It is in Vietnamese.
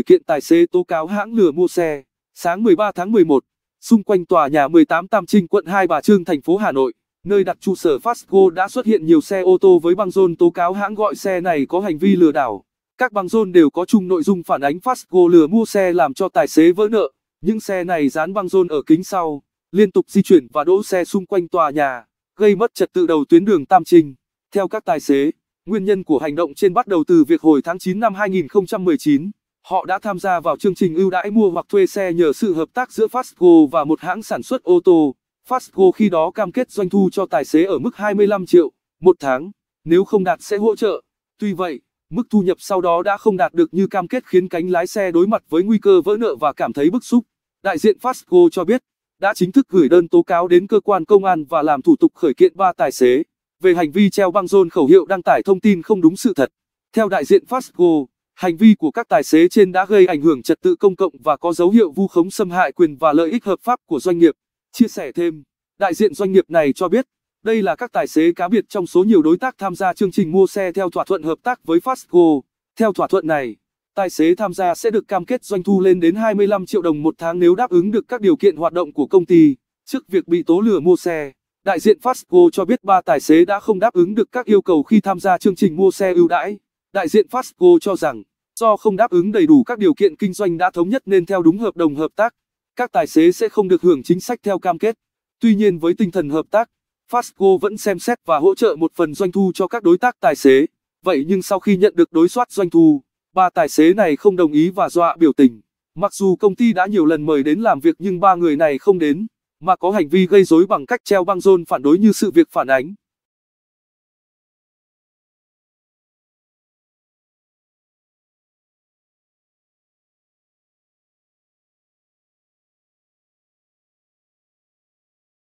về kiện tài xế tố cáo hãng lừa mua xe. Sáng 13 tháng 11, xung quanh tòa nhà 18 Tam Trinh quận Hai Bà Trưng thành phố Hà Nội, nơi đặt trụ sở Fastgo đã xuất hiện nhiều xe ô tô với băng rôn tố cáo hãng gọi xe này có hành vi lừa đảo. Các băng rôn đều có chung nội dung phản ánh Fastgo lừa mua xe làm cho tài xế vỡ nợ. Những xe này dán băng rôn ở kính sau, liên tục di chuyển và đỗ xe xung quanh tòa nhà, gây mất trật tự đầu tuyến đường Tam Trinh. Theo các tài xế, nguyên nhân của hành động trên bắt đầu từ việc hồi tháng 9 năm 2019, Họ đã tham gia vào chương trình ưu đãi mua hoặc thuê xe nhờ sự hợp tác giữa Fastgo và một hãng sản xuất ô tô. Fastgo khi đó cam kết doanh thu cho tài xế ở mức 25 triệu một tháng, nếu không đạt sẽ hỗ trợ. Tuy vậy, mức thu nhập sau đó đã không đạt được như cam kết khiến cánh lái xe đối mặt với nguy cơ vỡ nợ và cảm thấy bức xúc. Đại diện Fastgo cho biết, đã chính thức gửi đơn tố cáo đến cơ quan công an và làm thủ tục khởi kiện ba tài xế về hành vi treo băng rôn khẩu hiệu đăng tải thông tin không đúng sự thật. Theo đại diện Fastgo, Hành vi của các tài xế trên đã gây ảnh hưởng trật tự công cộng và có dấu hiệu vu khống xâm hại quyền và lợi ích hợp pháp của doanh nghiệp. Chia sẻ thêm, đại diện doanh nghiệp này cho biết, đây là các tài xế cá biệt trong số nhiều đối tác tham gia chương trình mua xe theo thỏa thuận hợp tác với Fastgo. Theo thỏa thuận này, tài xế tham gia sẽ được cam kết doanh thu lên đến 25 triệu đồng một tháng nếu đáp ứng được các điều kiện hoạt động của công ty. Trước việc bị tố lừa mua xe, đại diện Fastgo cho biết ba tài xế đã không đáp ứng được các yêu cầu khi tham gia chương trình mua xe ưu đãi. Đại diện Fastgo cho rằng Do không đáp ứng đầy đủ các điều kiện kinh doanh đã thống nhất nên theo đúng hợp đồng hợp tác, các tài xế sẽ không được hưởng chính sách theo cam kết. Tuy nhiên với tinh thần hợp tác, Fastgo vẫn xem xét và hỗ trợ một phần doanh thu cho các đối tác tài xế. Vậy nhưng sau khi nhận được đối soát doanh thu, ba tài xế này không đồng ý và dọa biểu tình. Mặc dù công ty đã nhiều lần mời đến làm việc nhưng ba người này không đến, mà có hành vi gây rối bằng cách treo băng rôn phản đối như sự việc phản ánh.